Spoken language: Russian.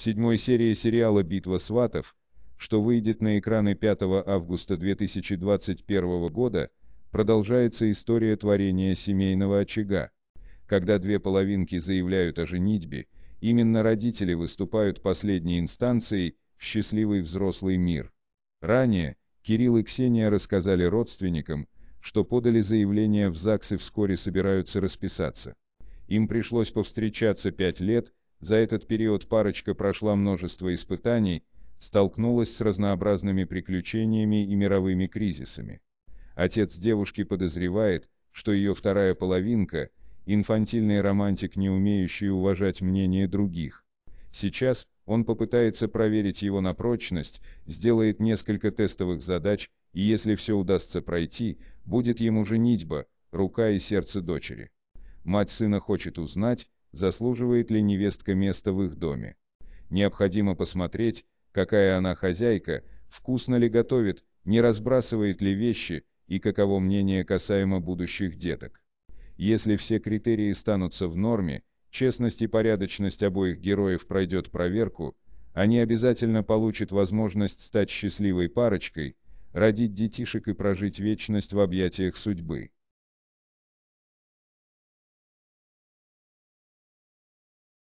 седьмой серии сериала «Битва сватов», что выйдет на экраны 5 августа 2021 года, продолжается история творения семейного очага. Когда две половинки заявляют о женитьбе, именно родители выступают последней инстанцией в счастливый взрослый мир. Ранее, Кирилл и Ксения рассказали родственникам, что подали заявление в ЗАГС и вскоре собираются расписаться. Им пришлось повстречаться пять лет, за этот период парочка прошла множество испытаний, столкнулась с разнообразными приключениями и мировыми кризисами. Отец девушки подозревает, что ее вторая половинка – инфантильный романтик, не умеющий уважать мнение других. Сейчас он попытается проверить его на прочность, сделает несколько тестовых задач, и если все удастся пройти, будет ему женитьба, рука и сердце дочери. Мать сына хочет узнать, заслуживает ли невестка место в их доме. Необходимо посмотреть, какая она хозяйка, вкусно ли готовит, не разбрасывает ли вещи и каково мнение касаемо будущих деток. Если все критерии станутся в норме, честность и порядочность обоих героев пройдет проверку, они обязательно получат возможность стать счастливой парочкой, родить детишек и прожить вечность в объятиях судьбы.